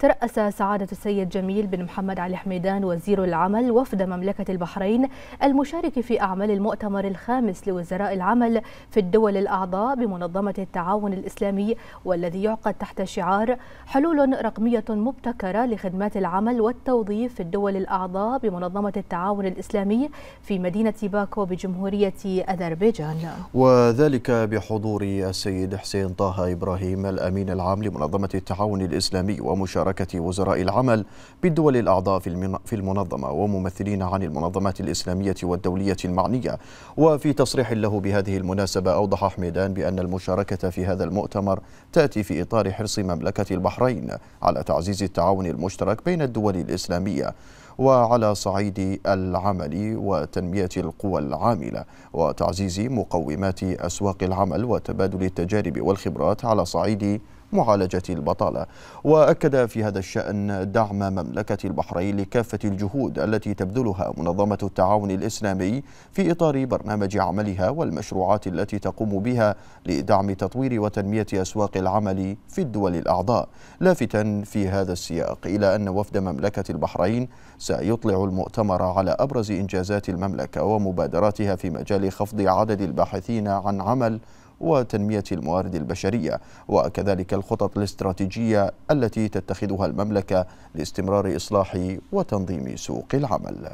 ترأس سعادة السيد جميل بن محمد علي حميدان وزير العمل وفد مملكة البحرين المشارك في أعمال المؤتمر الخامس لوزراء العمل في الدول الأعضاء بمنظمة التعاون الإسلامي والذي يعقد تحت شعار حلول رقمية مبتكرة لخدمات العمل والتوظيف في الدول الأعضاء بمنظمة التعاون الإسلامي في مدينة باكو بجمهورية أذربيجان وذلك بحضور السيد حسين طه إبراهيم الأمين العام لمنظمة التعاون الإسلامي ومشاركة حركة وزراء العمل بالدول الأعضاء في المنظمة وممثلين عن المنظمات الإسلامية والدولية المعنية وفي تصريح له بهذه المناسبة أوضح حميدان بأن المشاركة في هذا المؤتمر تأتي في إطار حرص مملكة البحرين على تعزيز التعاون المشترك بين الدول الإسلامية وعلى صعيد العمل وتنمية القوى العاملة وتعزيز مقومات أسواق العمل وتبادل التجارب والخبرات على صعيد معالجة البطالة وأكد في هذا الشأن دعم مملكة البحرين لكافة الجهود التي تبذلها منظمة التعاون الإسلامي في إطار برنامج عملها والمشروعات التي تقوم بها لدعم تطوير وتنمية أسواق العمل في الدول الأعضاء لافتا في هذا السياق إلى أن وفد مملكة البحرين سيطلع المؤتمر على أبرز إنجازات المملكة ومبادراتها في مجال خفض عدد الباحثين عن عمل وتنمية الموارد البشرية وكذلك الخطط الاستراتيجية التي تتخذها المملكة لاستمرار إصلاح وتنظيم سوق العمل